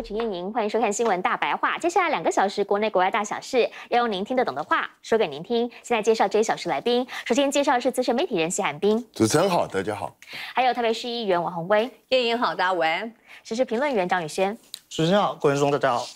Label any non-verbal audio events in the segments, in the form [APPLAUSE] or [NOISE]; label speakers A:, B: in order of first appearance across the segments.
A: 主持人宁欢迎收看新闻大白话，接下来两个小时国内国外大小事要用您听得懂的话说给您听。现在介绍这一小时来宾，首先介绍的是资深媒体人谢寒冰，
B: 主持人好，大家好。
A: 还有台北市议员王宏威，电宁好，大文。时事评论员张宇轩，
B: 主持人好，郭彦宗大家好。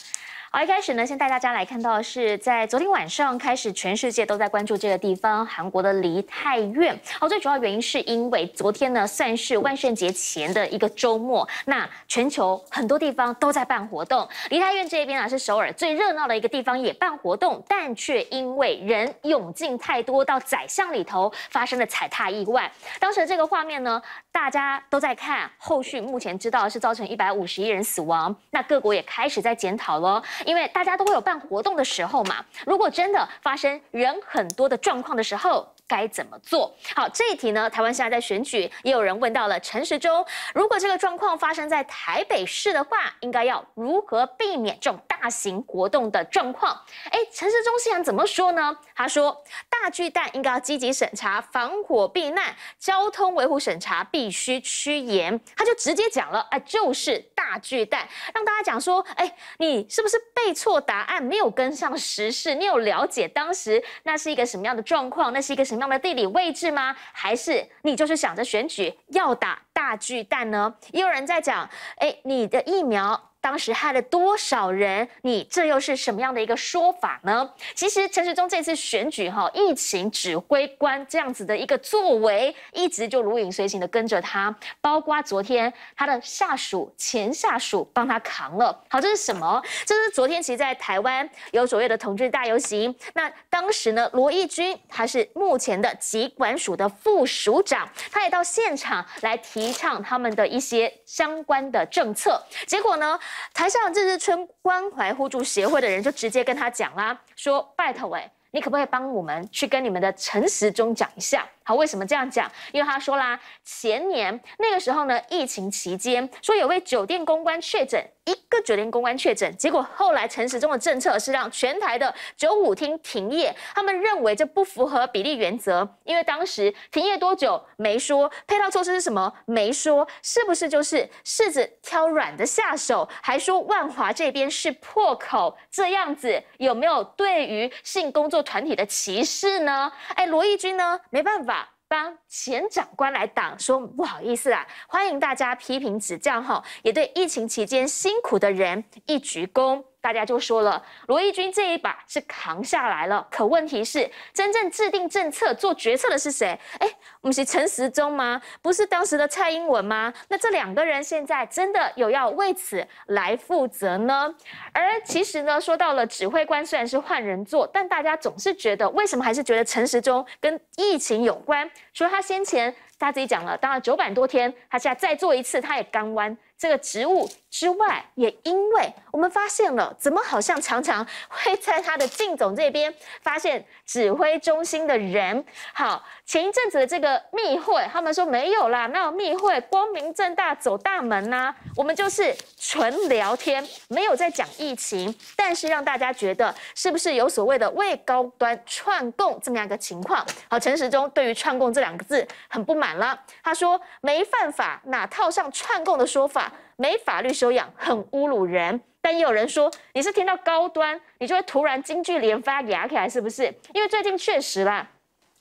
A: 好，一开始呢，先带大家来看到是在昨天晚上开始，全世界都在关注这个地方——韩国的梨泰院。好，最主要原因是因为昨天呢，算是万圣节前的一个周末，那全球很多地方都在办活动，梨泰院这边啊是首尔最热闹的一个地方，也办活动，但却因为人涌进太多到宰相里头，发生了踩踏意外。当时这个画面呢？大家都在看后续，目前知道是造成一百五十一人死亡，那各国也开始在检讨了，因为大家都会有办活动的时候嘛。如果真的发生人很多的状况的时候，该怎么做好这一题呢？台湾现在在选举，也有人问到了陈时中，如果这个状况发生在台北市的话，应该要如何避免这种大型活动的状况？哎，陈时中先生怎么说呢？他说大巨蛋应该要积极审查防火避难交通维护审查必须趋严。他就直接讲了，哎，就是大巨蛋，让大家讲说，哎，你是不是背错答案？没有跟上时事？你有了解当时那是一个什么样的状况？那是一个什？那么的地理位置吗？还是你就是想着选举要打大巨蛋呢？也有人在讲，哎，你的疫苗。当时害了多少人？你这又是什么样的一个说法呢？其实陈水忠这次选举，哈，疫情指挥官这样子的一个作为，一直就如影随形的跟着他，包括昨天他的下属、前下属帮他扛了。好，这是什么？这是昨天其实在台湾有所谓的同志大游行。那当时呢，罗毅君他是目前的疾管署的副署长，他也到现场来提倡他们的一些相关的政策。结果呢？台上这支村关怀互助协会的人就直接跟他讲啦，说拜托哎。你可不可以帮我们去跟你们的陈时中讲一下，好，为什么这样讲？因为他说啦，前年那个时候呢，疫情期间，说有位酒店公关确诊，一个酒店公关确诊，结果后来陈时中的政策是让全台的九五厅停业，他们认为这不符合比例原则，因为当时停业多久没说，配套措施是什么没说，是不是就是柿子挑软的下手？还说万华这边是破口，这样子有没有对于性工作？团体的歧视呢？哎，罗毅军呢？没办法，帮前长官来挡，说不好意思啊，欢迎大家批评指教哈，也对疫情期间辛苦的人一鞠躬。大家就说了，罗意军这一把是扛下来了。可问题是，真正制定政策、做决策的是谁？哎，不是陈时中吗？不是当时的蔡英文吗？那这两个人现在真的有要为此来负责呢？而其实呢，说到了指挥官，虽然是换人做，但大家总是觉得，为什么还是觉得陈时中跟疫情有关？除了他先前他自己讲了，当了九百多天，他现在再做一次，他也刚弯。这个职务之外，也因为我们发现了，怎么好像常常 [LAUGHS] 会在他的靳总这边发现指挥中心的人。好，前一阵子的这个密会，他们说没有啦，那密会，光明正大走大门呐。我们就是纯聊天，没有在讲疫情，但是让大家觉得是不是有所谓的为高端串供这么样一个情况？好，陈时中对于串供这两个字很不满了，他说没犯法，哪套上串供的说法？没法律修养，很侮辱人。但也有人说，你是听到高端，你就会突然京剧连发牙起来，是不是？因为最近确实啦，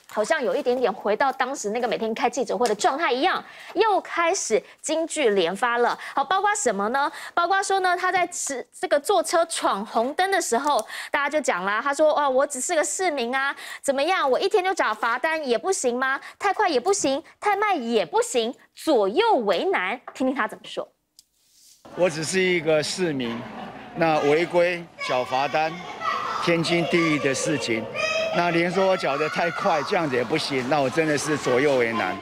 A: 好像有一点点回到当时那个每天开记者会的状态一样，又开始京剧连发了。好，包括什么呢？包括说呢，他在此这个坐车闯红灯的时候，大家就讲啦，他说：“哦，我只是个市民啊，怎么样？我一天就找罚单也不行吗？太快也不行，太慢也不行，左右为难。”听听他怎么说。
C: 我只是
D: 一个市民，那违规缴罚单，天经地义的事情。那您说我缴得太快，这样子也不行，那我真的是左右为难。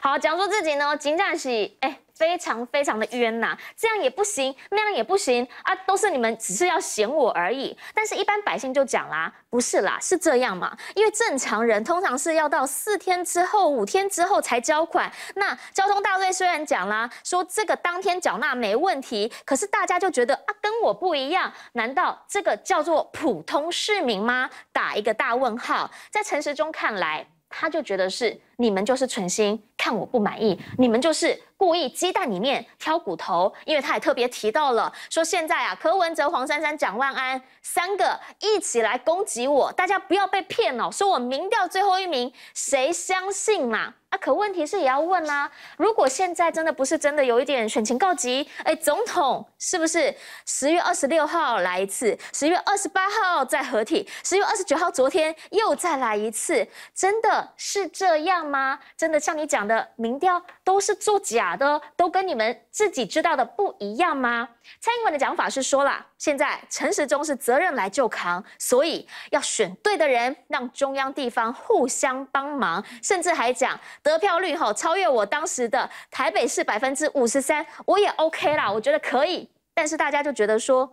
A: 好，讲述自己呢，金战喜，哎。非常非常的冤呐，这样也不行，那样也不行啊，都是你们只是要嫌我而已。但是，一般百姓就讲啦，不是啦，是这样嘛？因为正常人通常是要到四天之后、五天之后才交款。那交通大队虽然讲啦，说这个当天缴纳没问题，可是大家就觉得啊，跟我不一样，难道这个叫做普通市民吗？打一个大问号。在陈时中看来，他就觉得是。你们就是存心看我不满意，你们就是故意鸡蛋里面挑骨头。因为他也特别提到了，说现在啊，柯文哲、黄珊珊、蒋万安三个一起来攻击我，大家不要被骗哦。说我民调最后一名，谁相信嘛？啊，可问题是也要问啊。如果现在真的不是真的有一点选情告急，哎，总统是不是十月二十六号来一次，十月二十八号再合体，十月二十九号昨天又再来一次，真的是这样？吗？真的像你讲的，民调都是作假的，都跟你们自己知道的不一样吗？蔡英文的讲法是说了，现在陈时中是责任来就扛，所以要选对的人，让中央地方互相帮忙，甚至还讲得票率吼超越我当时的台北市百分之五十三，我也 OK 啦，我觉得可以。但是大家就觉得说，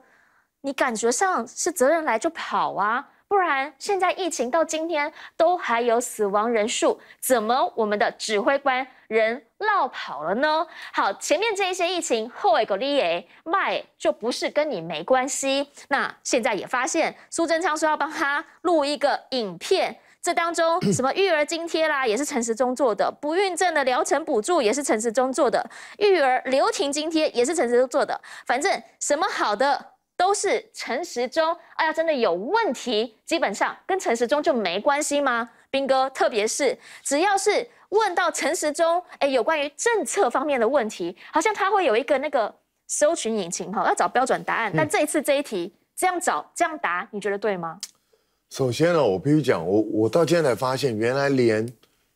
A: 你感觉上是责任来就跑啊。不然，现在疫情到今天都还有死亡人数，怎么我们的指挥官人落跑了呢？好，前面这一些疫情，后一个利害，卖就不是跟你没关系。那现在也发现，苏贞昌说要帮他录一个影片，这当中 [CLEARS THROAT] 什么育儿津贴啦，也是陈时中做的；不孕症的疗程补助也是陈时中做的；育儿留停津贴也是陈时中做的。反正什么好的。都是陈时中，哎呀，真的有问题，基本上跟陈时中就没关系吗，斌哥？特别是只要是问到陈时中，哎，有关于政策方面的问题，好像他会有一个那个搜寻引擎哈，要找标准答案。但这一次这一题这样找这样答，你觉得对吗？
B: 首先呢，我必须讲，我我到今天才发现，原来连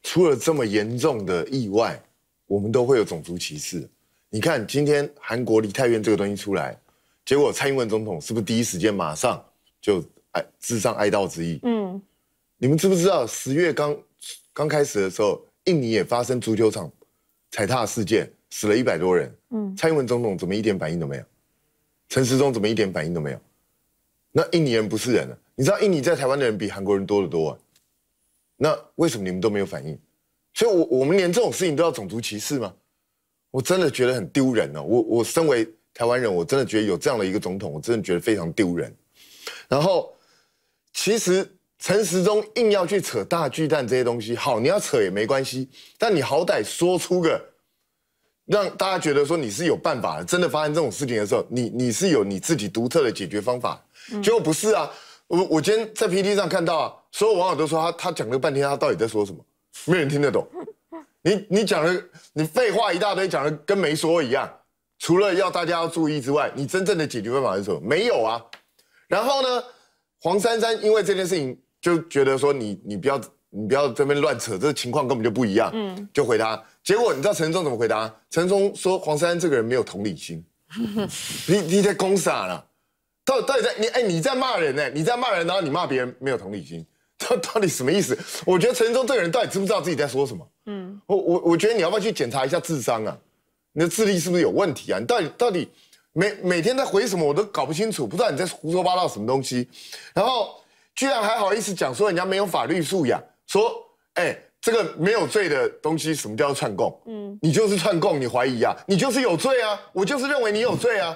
B: 出了这么严重的意外，我们都会有种族歧视。你看今天韩国离太院这个东西出来。结果蔡英文总统是不是第一时间马上就哀致上哀悼之意？嗯，你们知不知道十月刚刚开始的时候，印尼也发生足球场踩踏事件，死了一百多人。嗯，蔡英文总统怎么一点反应都没有？陈时中怎么一点反应都没有？那印尼人不是人了？你知道印尼在台湾的人比韩国人多得多啊？那为什么你们都没有反应？所以，我我们连这种事情都要种族歧视吗？我真的觉得很丢人哦。我我身为。台湾人，我真的觉得有这样的一个总统，我真的觉得非常丢人。然后，其实陈时中硬要去扯大巨蛋这些东西，好，你要扯也没关系，但你好歹说出个让大家觉得说你是有办法的。真的发生这种事情的时候，你你是有你自己独特的解决方法。结果不是啊，我我今天在 PT 上看到啊，所有网友都说他他讲了半天，他到底在说什么？没人听得懂。你你讲的你废话一大堆，讲的跟没说一样。除了要大家要注意之外，你真正的解决办法是什么？没有啊。然后呢，黄珊珊因为这件事情就觉得说你你不要你不要这边乱扯，这情况根本就不一样。嗯，就回答。结果你知道陈松怎么回答？陈松说黄珊珊这个人没有同理心。[LAUGHS] 你你在攻啥了？到到底在你哎你在骂人呢？你在骂人，然后你骂别人没有同理心，到到底什么意思？我觉得陈松这个人到底知不知道自己在说什么？嗯，我我我觉得你要不要去检查一下智商啊？你的智力是不是有问题啊？你到底到底每每天在回什么我都搞不清楚，不知道你在胡说八道什么东西，然后居然还好意思讲说人家没有法律素养，说哎这个没有罪的东西，什么叫串供？嗯，你就是串供，你怀疑啊，你就是有罪啊，我就是认为你有罪啊，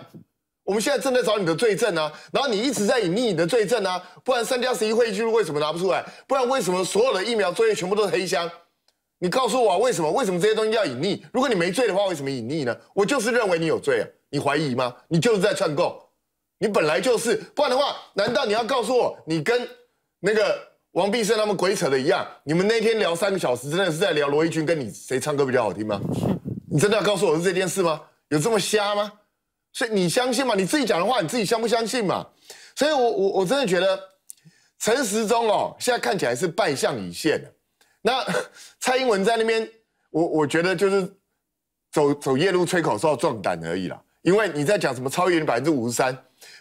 B: 我们现在正在找你的罪证啊，然后你一直在隐匿你的罪证啊，不然三加十一会议记录为什么拿不出来？不然为什么所有的疫苗作业全部都是黑箱？你告诉我为什么？为什么这些东西要隐匿？如果你没罪的话，为什么隐匿呢？我就是认为你有罪啊！你怀疑吗？你就是在串供，你本来就是。不然的话，难道你要告诉我，你跟那个王碧生他们鬼扯的一样？你们那天聊三个小时，真的是在聊罗一军跟你谁唱歌比较好听吗？[LAUGHS] 你真的要告诉我是这件事吗？有这么瞎吗？所以你相信吗？你自己讲的话，你自己相不相信嘛？所以我我我真的觉得，陈时中哦，现在看起来是败相已现了。那 [LAUGHS] 蔡英文在那边，我我觉得就是走走夜路吹口哨壮胆而已啦。因为你在讲什么超越百分之五十三，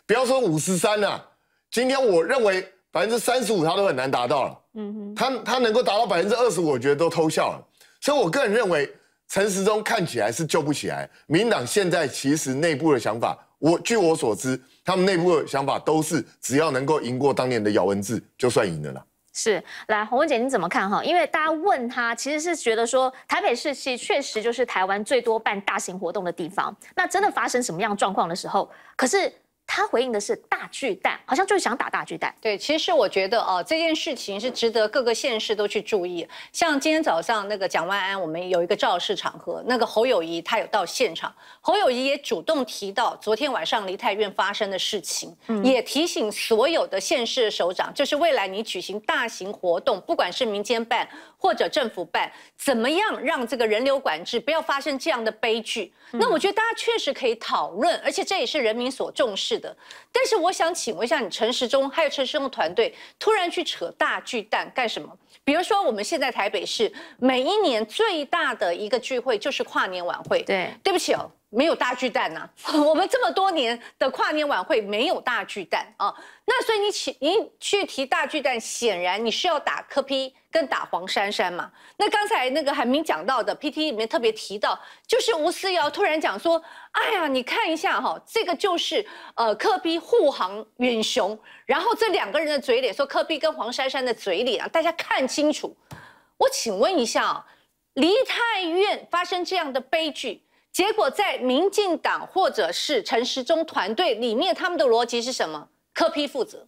B: 不要说五十三了，今天我认为百分之三十五他都很难达到了。嗯哼，他他能够达到百分之二十，我觉得都偷笑了。所以，我个人认为陈时中看起来是救不起来。民党现在其实内部的想法，我据我所知，他们内部的想法都是只要能够赢过当年的姚文智，就算赢了啦。
A: 是，来洪文姐，你怎么看哈？因为大家问他，其实是觉得说，台北市其实确实就是台湾最多办大型活动的地方。那真的发生什么样状况
C: 的时候，可是？他回应的是大巨蛋，好像就是想打大巨蛋。对，其实我觉得哦，这件事情是值得各个县市都去注意。像今天早上那个蒋万安，我们有一个肇事场合，那个侯友谊他有到现场，侯友谊也主动提到昨天晚上梨泰院发生的事情，也提醒所有的县市首长，就是未来你举行大型活动，不管是民间办。或者政府办怎么样让这个人流管制不要发生这样的悲剧？那我觉得大家确实可以讨论，而且这也是人民所重视的。但是我想请问一下，你陈时中还有陈时中的团队突然去扯大巨蛋干什么？比如说我们现在台北市每一年最大的一个聚会就是跨年晚会。对，对不起哦。没有大巨蛋呐，[LAUGHS] 我们这么多年的跨年晚会没有大巨蛋啊，那所以你提你去提大巨蛋，显然你是要打柯批跟打黄珊珊嘛。那刚才那个海明讲到的 P T 里面特别提到，就是吴思瑶突然讲说，哎呀，你看一下哈，这个就是呃柯比护航远雄，然后这两个人的嘴脸，说柯比跟黄珊珊的嘴脸啊，大家看清楚。我请问一下，梨太院发生这样的悲剧。结果在民进党或者是陈时中团队里面，他们的逻辑是什么？科批负责，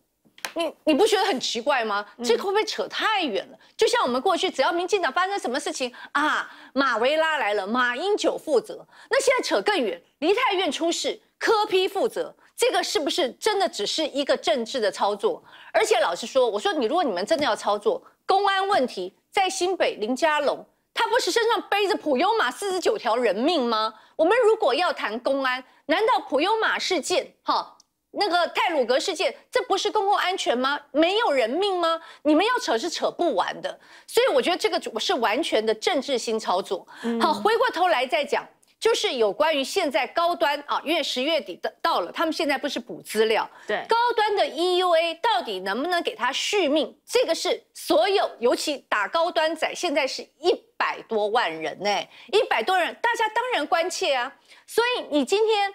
C: 你你不觉得很奇怪吗？这会不会扯太远了？就像我们过去只要民进党发生什么事情啊，马维拉来了，马英九负责。那现在扯更远，离太院出事，科批负责，这个是不是真的只是一个政治的操作？而且老实说，我说你如果你们真的要操作公安问题，在新北林佳龙。他不是身上背着普悠马四十九条人命吗？我们如果要谈公安，难道普悠马事件、哈那个泰鲁格事件，这不是公共安全吗？没有人命吗？你们要扯是扯不完的。所以我觉得这个是完全的政治性操作。好，回过头来再讲，就是有关于现在高端啊，因为十月底的到了，他们现在不是补资料？对，高端的 EUA 到底能不能给他续命？这个是所有，尤其打高端仔，现在是一。百多万人呢，一百多人，大家当然关切啊。所以你今天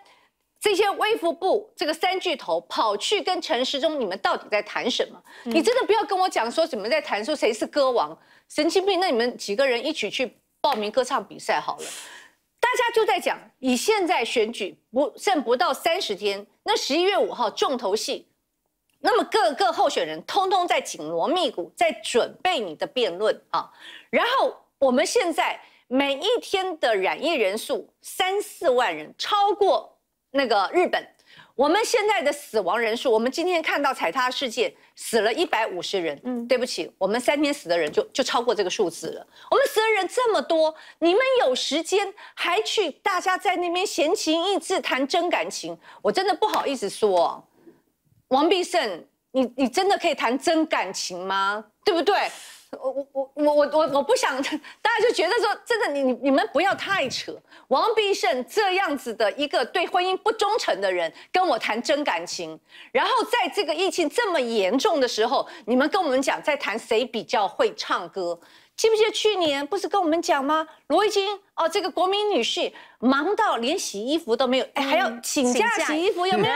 C: 这些微服部这个三巨头跑去跟陈时中，你们到底在谈什么？你真的不要跟我讲说怎么在谈说谁是歌王，神经病！那你们几个人一起去报名歌唱比赛好了。大家就在讲，以现在选举不剩不到三十天，那十一月五号重头戏，那么各个候选人通通在紧锣密鼓在准备你的辩论啊，然后。我们现在每一天的染疫人数三四万人，超过那个日本。我们现在的死亡人数，我们今天看到踩踏事件死了一百五十人。嗯，对不起，我们三天死的人就就超过这个数字了。我们死的人这么多，你们有时间还去大家在那边闲情逸致谈真感情？我真的不好意思说，王必胜，你你真的可以谈真感情吗？对不对？我我我我我我不想，[LAUGHS] 大家就觉得说，真的你你你们不要太扯。王必胜这样子的一个对婚姻不忠诚的人，跟我谈真感情，然后在这个疫情这么严重的时候，你们跟我们讲在谈谁比较会唱歌？记不记得去年不是跟我们讲吗？罗一晶哦，这个国民女婿忙到连洗衣服都没有，还要请假洗衣服，有没有？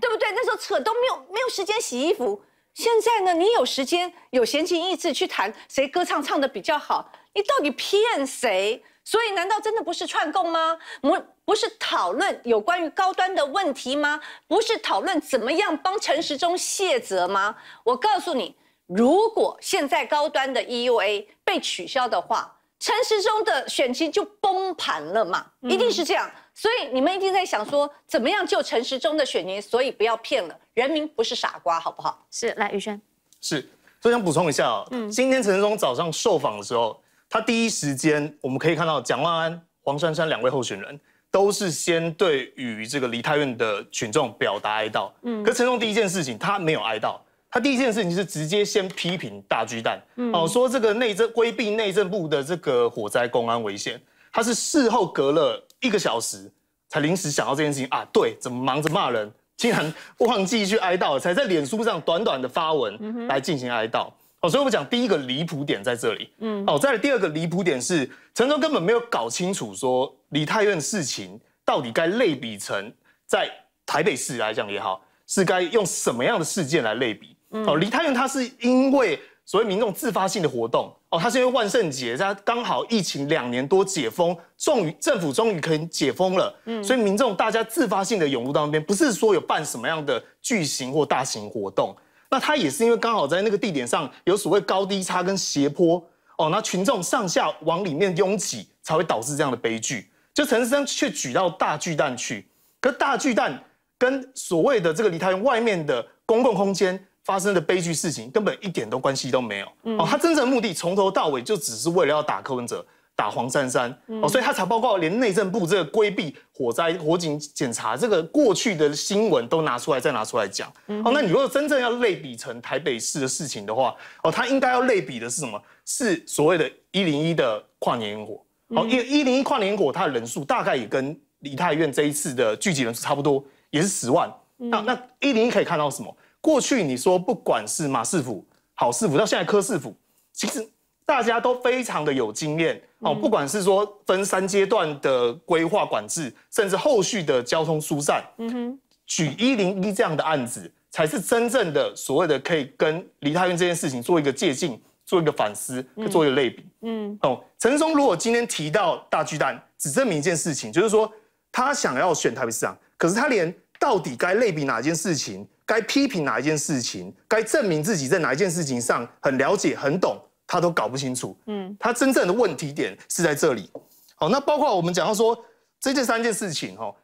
C: 对不对？那时候扯都没有没有时间洗衣服。现在呢？你有时间有闲情逸致去谈谁歌唱唱得比较好？你到底骗谁？所以难道真的不是串供吗？不，不是讨论有关于高端的问题吗？不是讨论怎么样帮陈时中卸责吗？我告诉你，如果现在高端的 EUA 被取消的话。陈时中的选情就崩盘了嘛，一定是这样，所以你们一定在想说，怎么样救陈时中的选民？所以不要骗了，人民不是傻瓜，好不好？是，来宇轩，
D: 是，所以想补充一下哦，嗯，今天陈时中早上受访的时候，他第一时间我们可以看到，蒋万安、黄珊珊两位候选人都是先对于这个梨太院的群众表达哀悼，嗯，可陈时中第一件事情他没有哀悼。他第一件事情是直接先批评大巨蛋，哦，说这个内政规避内政部的这个火灾公安危险，他是事后隔了一个小时才临时想到这件事情啊，对，怎么忙着骂人，竟然忘记去哀悼，才在脸书上短短的发文来进行哀悼，哦，所以我们讲第一个离谱点在这里，嗯，哦，再第二个离谱点是陈忠根本没有搞清楚说李太院的事情到底该类比成在台北市来讲也好，是该用什么样的事件来类比。哦，梨泰院它是因为所谓民众自发性的活动，哦，它是因为万圣节，它刚好疫情两年多解封，终于政府终于可以解封了，嗯，所以民众大家自发性的涌入到那边，不是说有办什么样的巨型或大型活动，那它也是因为刚好在那个地点上有所谓高低差跟斜坡，哦，那群众上下往里面拥挤，才会导致这样的悲剧。就陈生却举到大巨蛋去，可大巨蛋跟所谓的这个梨泰院外面的公共空间。发生的悲剧事情根本一点都关系都没有哦，他真正的目的从头到尾就只是为了要打柯文哲、打黄珊珊哦，所以他才报告连内政部这个规避火灾、火警检查这个过去的新闻都拿出来再拿出来讲哦。那你如果真正要类比成台北市的事情的话哦，他应该要类比的是什么？是所谓的“一零一”的跨年烟火哦，一“一零一”跨年烟火，它人数大概也跟李泰院这一次的聚集人数差不多，也是十万。那那一零一可以看到什么？过去你说不管是马师府、好师府，到现在柯师府，其实大家都非常的有经验哦。不管是说分三阶段的规划管制，甚至后续的交通疏散，嗯哼，举一零一这样的案子，才是真正的所谓的可以跟梨泰院这件事情做一个借鉴、做一个反思、做一个类比。嗯，哦，陈松如果今天提到大巨蛋，只证明一件事情，就是说他想要选台北市长，可是他连到底该类比哪件事情？该批评哪一件事情？该证明自己在哪一件事情上很了解、很懂，他都搞不清楚。嗯，他真正的问题点是在这里。好，那包括我们讲到说，这三件事情哦，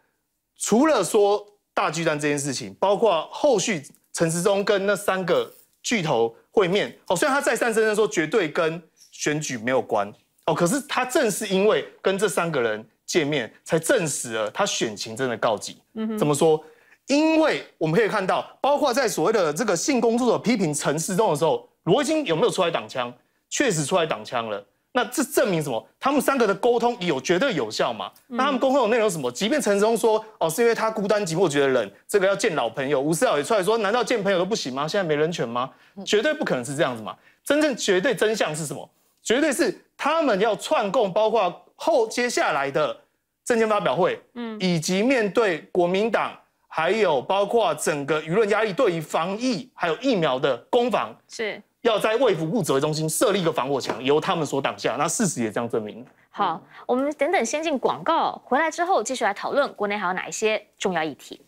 D: 除了说大巨蛋这件事情，包括后续陈时中跟那三个巨头会面。哦，虽然他再三声的说绝对跟选举没有关。哦，可是他正是因为跟这三个人见面，才证实了他选情真的告急。嗯，怎么说？因为我们可以看到，包括在所谓的这个性工作者批评陈世忠的时候，罗兴有没有出来挡枪？确实出来挡枪了。那这证明什么？他们三个的沟通有绝对有效嘛？那他们沟通的内容什么？即便陈世忠说哦，是因为他孤单寂寞觉得冷，这个要见老朋友，吴思尧也出来说，难道见朋友都不行吗？现在没人权吗？绝对不可能是这样子嘛！真正绝对真相是什么？绝对是他们要串供，包括后接下来的证件发表会，嗯，以及面对国民党。还有包括整个舆论压力对于防疫还有疫苗的攻防，是要在为服务者挥中心设立一个防火墙，由他们所挡下。那事实也这样证明。
A: 好，我们等等先进广告回来之后，继续来讨论国内还有哪一些重要议题。